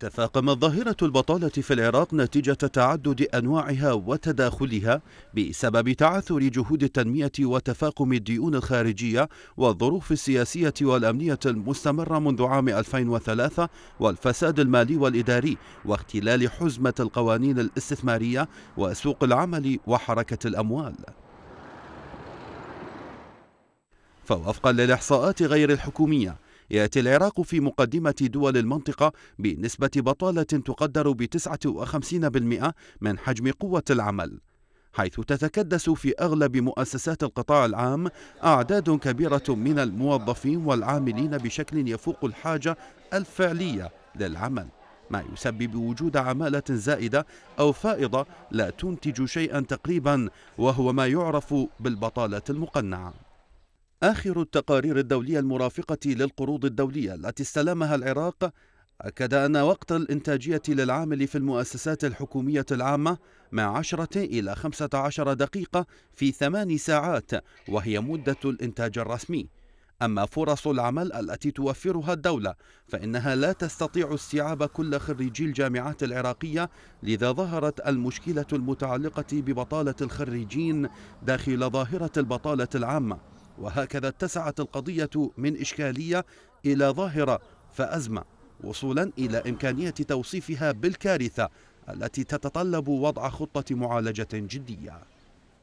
تفاقمت ظاهرة البطالة في العراق نتيجة تعدد أنواعها وتداخلها بسبب تعثر جهود التنمية وتفاقم الديون الخارجية والظروف السياسية والأمنية المستمرة منذ عام 2003 والفساد المالي والإداري واختلال حزمة القوانين الاستثمارية وسوق العمل وحركة الأموال فوفقا للإحصاءات غير الحكومية يأتي العراق في مقدمة دول المنطقة بنسبة بطالة تقدر ب 59% من حجم قوة العمل حيث تتكدس في أغلب مؤسسات القطاع العام أعداد كبيرة من الموظفين والعاملين بشكل يفوق الحاجة الفعلية للعمل ما يسبب وجود عمالة زائدة أو فائضة لا تنتج شيئا تقريبا وهو ما يعرف بالبطالة المقنعة آخر التقارير الدولية المرافقة للقروض الدولية التي استلمها العراق أكد أن وقت الإنتاجية للعامل في المؤسسات الحكومية العامة من 10 إلى 15 دقيقة في ثمان ساعات وهي مدة الإنتاج الرسمي أما فرص العمل التي توفرها الدولة فإنها لا تستطيع استيعاب كل خريجي الجامعات العراقية لذا ظهرت المشكلة المتعلقة ببطالة الخريجين داخل ظاهرة البطالة العامة وهكذا اتسعت القضية من إشكالية إلى ظاهرة فأزمة وصولا إلى إمكانية توصيفها بالكارثة التي تتطلب وضع خطة معالجة جدية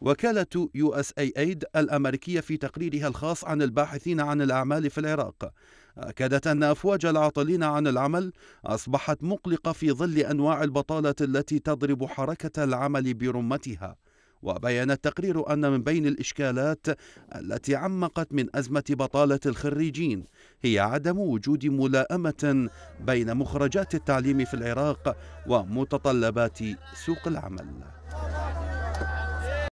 وكالة يو اس اي ايد الأمريكية في تقريرها الخاص عن الباحثين عن الأعمال في العراق أكدت أن أفواج العاطلين عن العمل أصبحت مقلقة في ظل أنواع البطالة التي تضرب حركة العمل برمتها وبين التقرير أن من بين الإشكالات التي عمقت من أزمة بطالة الخريجين هي عدم وجود ملائمة بين مخرجات التعليم في العراق ومتطلبات سوق العمل